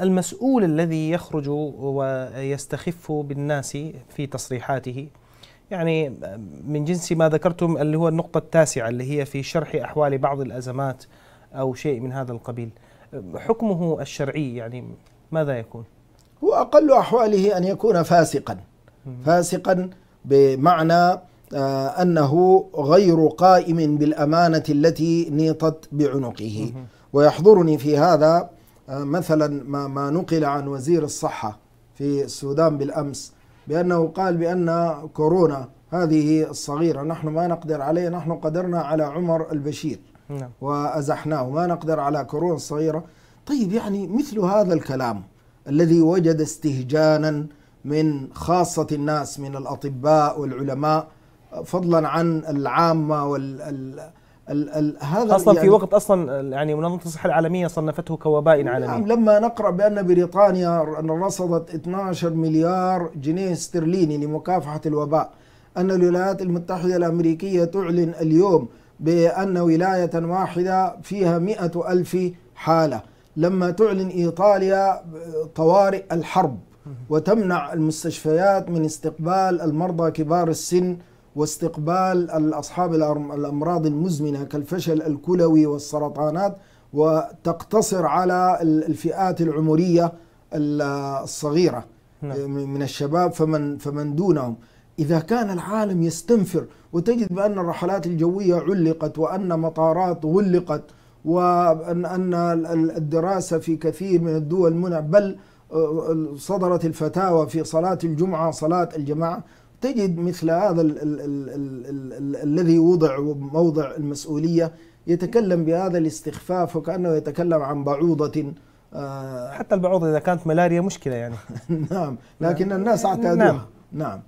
المسؤول الذي يخرج ويستخف بالناس في تصريحاته يعني من جنس ما ذكرتم اللي هو النقطة التاسعة اللي هي في شرح أحوال بعض الأزمات أو شيء من هذا القبيل حكمه الشرعي يعني ماذا يكون؟ هو أقل أحواله أن يكون فاسقا فاسقا بمعنى آه، أنه غير قائم بالأمانة التي نيطت بعنقه ويحضرني في هذا آه، مثلا ما, ما نقل عن وزير الصحة في السودان بالأمس بأنه قال بأن كورونا هذه الصغيرة نحن ما نقدر عليه نحن قدرنا على عمر البشير نعم. وأزحناه ما نقدر على كورونا الصغيرة طيب يعني مثل هذا الكلام الذي وجد استهجانا من خاصة الناس من الأطباء والعلماء فضلا عن العامة وال الـ الـ هذا اصلا يعني في وقت اصلا يعني منظمه الصحه العالميه صنفته كوباء عالمي نعم لما نقرا بان بريطانيا رصدت 12 مليار جنيه استرليني لمكافحه الوباء ان الولايات المتحده الامريكيه تعلن اليوم بان ولايه واحده فيها 100 الف حاله لما تعلن ايطاليا طوارئ الحرب وتمنع المستشفيات من استقبال المرضى كبار السن واستقبال أصحاب الأمراض المزمنة كالفشل الكلوي والسرطانات وتقتصر على الفئات العمرية الصغيرة نعم. من الشباب فمن فمن دونهم إذا كان العالم يستنفر وتجد بأن الرحلات الجوية علقت وأن مطارات غلقت وأن أن الدراسة في كثير من الدول منع بل آه، صدرت الفتاوى في صلاة الجمعة صلاة الجماعة تجد مثل هذا الـ الـ الـ الـ الـ الـ الذي وضع موضع المسؤولية يتكلم بهذا الاستخفاف وكأنه يتكلم عن بعوضة آه حتى البعوضة إذا كانت ملاريا مشكلة يعني نعم لكن الناس يعني اعتادوها نعم, نعم.